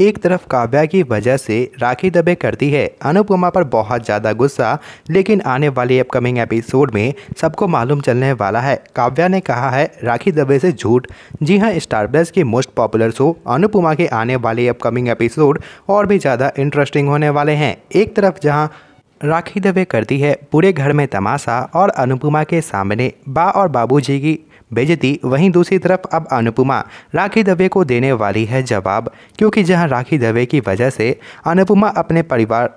एक तरफ काव्या की वजह से राखी दबे करती है अनुपमा पर बहुत ज़्यादा गुस्सा लेकिन आने वाले अपकमिंग एपिसोड में सबको मालूम चलने वाला है काव्या ने कहा है राखी दबे से झूठ जी हाँ स्टार प्लस की मोस्ट पॉपुलर शो अनुपमा के आने वाले अपकमिंग एपिसोड और भी ज़्यादा इंटरेस्टिंग होने वाले हैं एक तरफ जहाँ राखी दवे करती है पूरे घर में तमाशा और अनुपमा के सामने बा और बाबूजी की बेजती वहीं दूसरी तरफ अब अनुपमा राखी दवे को देने वाली है जवाब क्योंकि जहां राखी दवे की वजह से अनुपमा अपने परिवार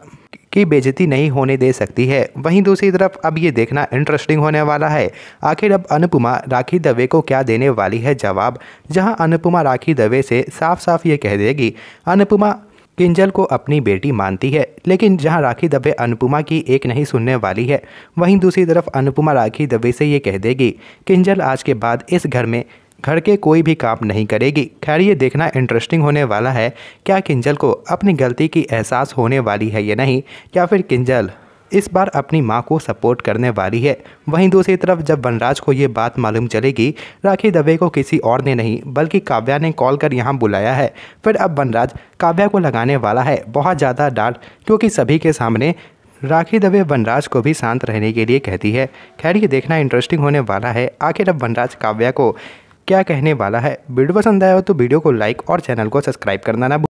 की बेजती नहीं होने दे सकती है वहीं दूसरी तरफ अब ये देखना इंटरेस्टिंग होने वाला है आखिर अब अनुपमा राखी दवे को क्या देने वाली है जवाब जहां अनुपमा राखी दवे से साफ साफ ये कह देगी अनुपमा किंजल को अपनी बेटी मानती है लेकिन जहां राखी दबे अनुपमा की एक नहीं सुनने वाली है वहीं दूसरी तरफ अनुपमा राखी दबे से ये कह देगी किंजल आज के बाद इस घर में घर के कोई भी काम नहीं करेगी खैर ये देखना इंटरेस्टिंग होने वाला है क्या किंजल को अपनी गलती की एहसास होने वाली है या नहीं या फिर किंजल इस बार अपनी माँ को सपोर्ट करने वाली है वहीं दूसरी तरफ जब वनराज को ये बात मालूम चलेगी राखी दवे को किसी और ने नहीं बल्कि काव्या ने कॉल कर यहाँ बुलाया है फिर अब वनराज काव्या को लगाने वाला है बहुत ज़्यादा डांट क्योंकि सभी के सामने राखी दवे वनराज को भी शांत रहने के लिए कहती है खैर ये देखना इंटरेस्टिंग होने वाला है आखिर अब वनराज काव्या को क्या कहने वाला है वीडियो पसंद आया हो तो वीडियो को लाइक और चैनल को सब्सक्राइब करना ना